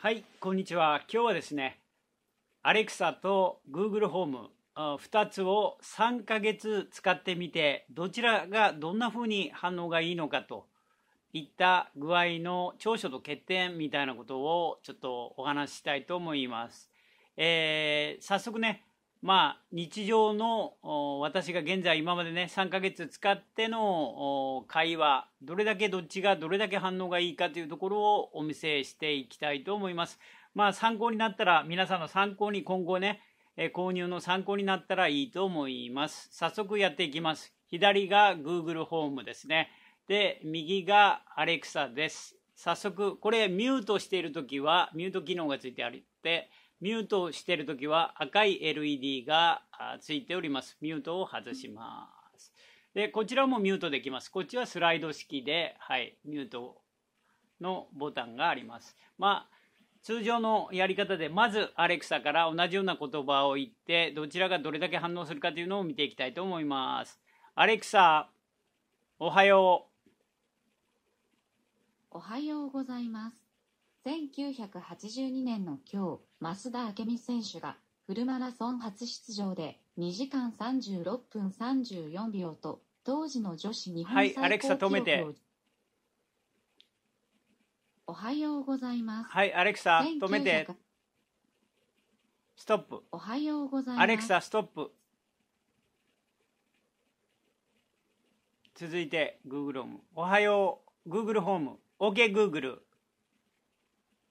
はいこんにちは今日はですねアレクサと Google ホーム2つを3ヶ月使ってみてどちらがどんな風に反応がいいのかといった具合の長所と欠点みたいなことをちょっとお話ししたいと思います。えー、早速ねまあ、日常の私が現在今までね3ヶ月使っての会話どれだけどっちがどれだけ反応がいいかというところをお見せしていきたいと思います。まあ参考になったら皆さんの参考に今後ね、購入の参考になったらいいと思います。早速やっていきます。左が Google ホームですね。で、右が Alexa です。早速、これミュートしている時はミュート機能がついてあって、ミュートしてるときは赤い LED がついております。ミュートを外します。で、こちらもミュートできます。こっちはスライド式で、はい、ミュートのボタンがあります。まあ、通常のやり方で、まず Alexa から同じような言葉を言って、どちらがどれだけ反応するかというのを見ていきたいと思います。Alexa、おはよう。おはようございます。1982年の今日、増田明美選手がフルマラソン初出場で2時間36分34秒と当時の女子日本最高記録を、はい、アレクサ止めておはようございます。はい、アレクサ止めて。ストップ。おはようございます。アレクサストップ。続いて Google ホーム。おはよう Google ホーム。OK Google。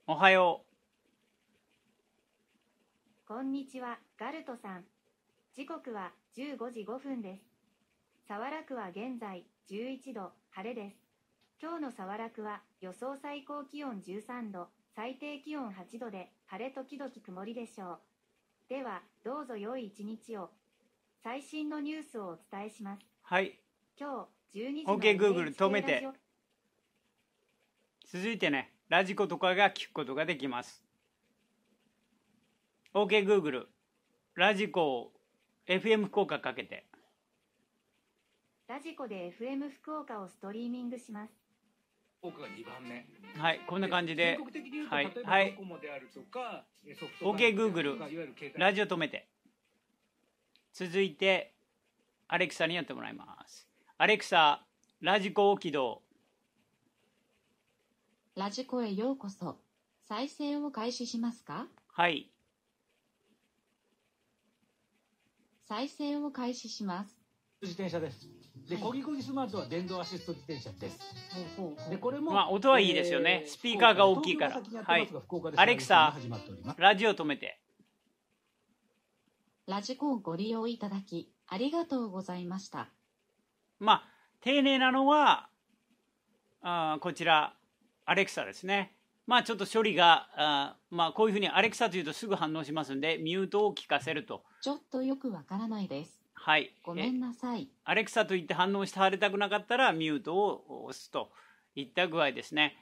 おはよう。こんにちは、ガルトさん。時刻は15時5分です。早良区は現在11度、晴れです。今日の早良区は予想最高気温13度、最低気温8度で晴れ時々曇りでしょう。では、どうぞ良い一日を。最新のニュースをお伝えします。はい。今日12時の OK、Google 止めて。続いてね。ラジコとかが聞くことができます。OKGoogle、ラジコを FM 福岡かけて。ラジコで FM 福岡をストリーミングします。奥が2番目。はい、こんな感じで。全国的に言うと、はい、例えばドコモであるとか、はい、ソフトバンクとか、OK、Google、ラジオ止めて。続いて、アレクサにやってもらいます。アレクサ、ラジコを起動。ラジコへようこそ。再生を開始しますかはい。再生を開始します。自転車です。で、こぎこぎスマートは電動アシスト自転車です。はい、ほうで、これも、まあ、音はいいですよね。えー、スピーカーが大きいから。はい。アレクサ、ラジオ止めて。ラジコをご利用いただき、ありがとうございました。まあ、丁寧なのは、あこちら、アレクサですね。まあちょっと処理が、あまあこういうふうにアレクサというとすぐ反応しますので、ミュートを聞かせると。ちょっとよくわからないです。はい。ごめんなさい。アレクサと言って反応してはれたくなかったら、ミュートを押すといった具合ですね。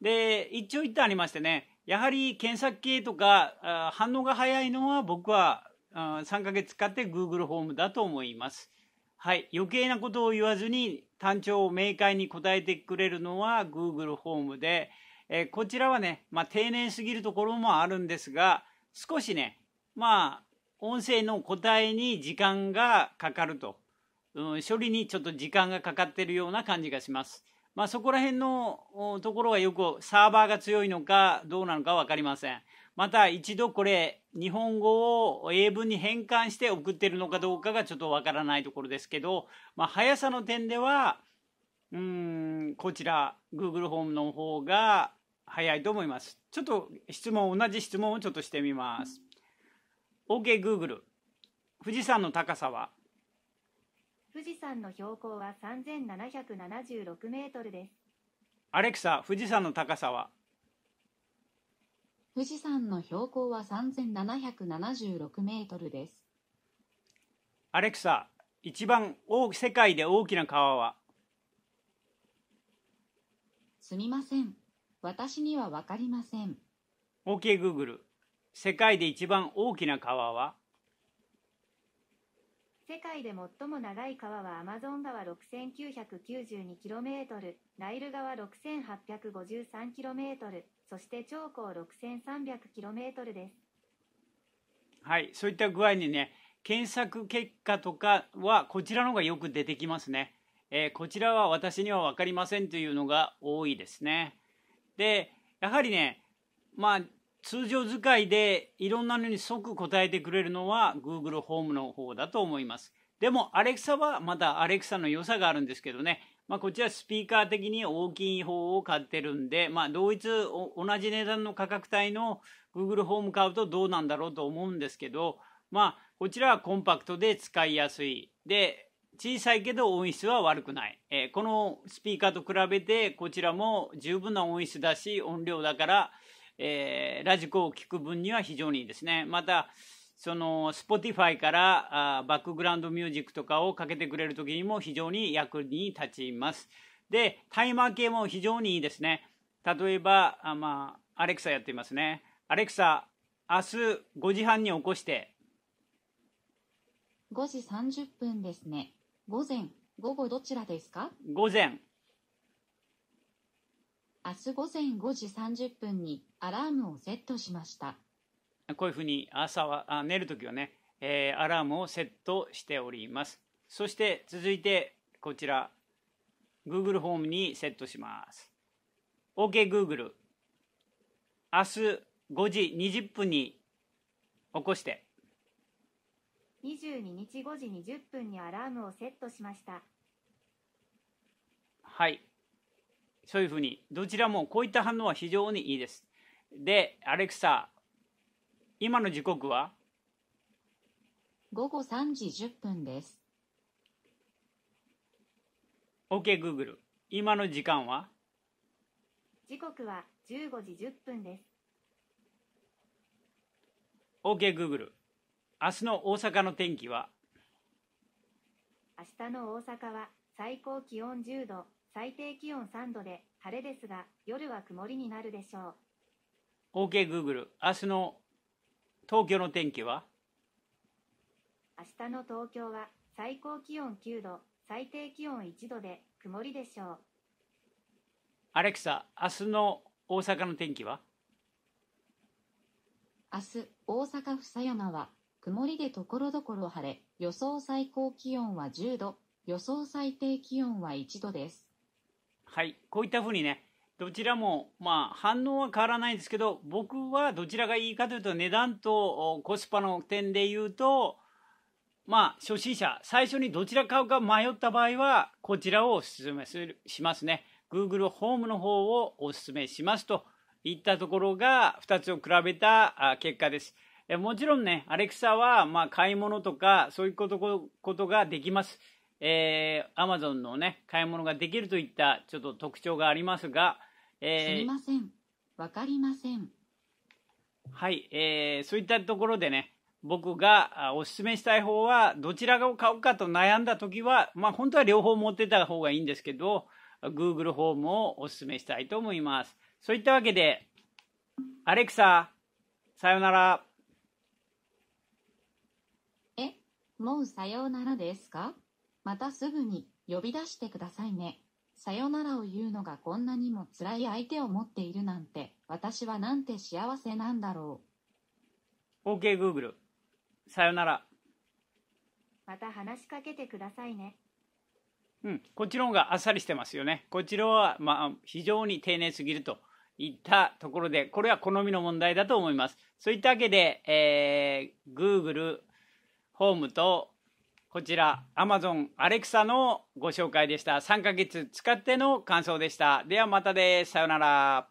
で、一長一短ありましてね、やはり検索系とか、反応が早いのは僕は3ヶ月使って Google ホームだと思います。はい、余計なことを言わずに単調を明快に答えてくれるのは Google ホームで、えー、こちらはね、まあ、丁寧すぎるところもあるんですが少しねまあ音声の答えに時間がかかると、うん、処理にちょっと時間がかかってるような感じがします。まあ、そこら辺のところがよくサーバーが強いのかどうなのか分かりません。また一度これ日本語を英文に変換して送ってるのかどうかがちょっとわからないところですけど、まあ、速さの点ではうんこちら Google ホームの方が早いと思います。ちょっと質問同じ質問をちょっとしてみます。OKGoogle、OK、富士山の高さは富士山の標高は3776メートルです。アレクサ、富士山の高さは富士山の標高は3776メートルです。アレクサ、一番大世界で大きな川はすみません。私にはわかりません。OK g ーグ g l e 世界で一番大きな川は世界で最も長い川はアマゾン川6 9 9 2トルナイル川6 8 5 3トルそして長江 6300km ですはいそういった具合にね検索結果とかはこちらの方がよく出てきますね、えー、こちらは私には分かりませんというのが多いですねでやはりねまあ通常使いでいろんなのに即答えてくれるのは Google ホームの方だと思いますでも Alexa はまだ Alexa の良さがあるんですけどねまあ、こっちはスピーカー的に大きい方を買ってるんで、まあ、同一同じ値段の価格帯の Google ホーム買うとどうなんだろうと思うんですけど、まあ、こちらはコンパクトで使いやすいで小さいけど音質は悪くない、えー、このスピーカーと比べてこちらも十分な音質だし音量だから、えー、ラジコを聴く分には非常にいいですねまたその Spotify からあバックグラウンドミュージックとかをかけてくれる時にも非常に役に立ちます。で、タイマー系も非常にいいですね。例えば、あまあ、アレクサやっていますね。アレクサ、明日5時半に起こして。5時30分ですね。午前、午後どちらですか午前。明日午前5時30分にアラームをセットしました。こういうふうに朝はあ寝るときはね、えー、アラームをセットしております。そして続いてこちら Google ホームにセットします。OKGoogle、明日5時20分に起こして。22日5時20分にアラームをセットしました。はい。そういうふうに、どちらもこういった反応は非常にいいです。で、アレクサ、今の時刻は午後3時10分です OK Google 今の時間は時刻は15時10分です OK Google 明日の大阪の天気は明日の大阪は最高気温10度最低気温3度で晴れですが夜は曇りになるでしょう OK Google 明日の東京の天気は明日の東京は最高気温9度、最低気温1度で曇りでしょう。アレクサ、明日の大阪の天気は明日、大阪府狭山は曇りで所々晴れ、予想最高気温は10度、予想最低気温は1度です。はい、こういったふうにね、どちらも、まあ、反応は変わらないんですけど、僕はどちらがいいかというと、値段とコスパの点で言うと、まあ、初心者、最初にどちら買うか迷った場合は、こちらをお勧めするしますね。Google ホームの方をお勧めしますといったところが、2つを比べた結果です。もちろんね、アレクサは、まあ、買い物とか、そういうことことができます。えー、a m a のね、買い物ができるといったちょっと特徴がありますが、えー、すみません。わかりません。はい、えー、そういったところでね、僕がおすすめしたい方は、どちらを買うかと悩んだ時は、まあ本当は両方持ってた方がいいんですけど、Google ホームをおすすめしたいと思います。そういったわけで、アレクサ、さよなら。え、もうさようならですかまたすぐに呼び出してくださいね。さよならを言うのがこんなにも辛い相手を持っているなんて、私はなんて幸せなんだろう。OK Google、さよなら。また話しかけてくださいね。うん、こっちの方があっさりしてますよね。こちらは、まあ、非常に丁寧すぎるといったところで、これは好みの問題だと思います。そういったわけで、えー、Google、ホームとこちら Amazon アレクサのご紹介でした3ヶ月使っての感想でしたではまたですさようなら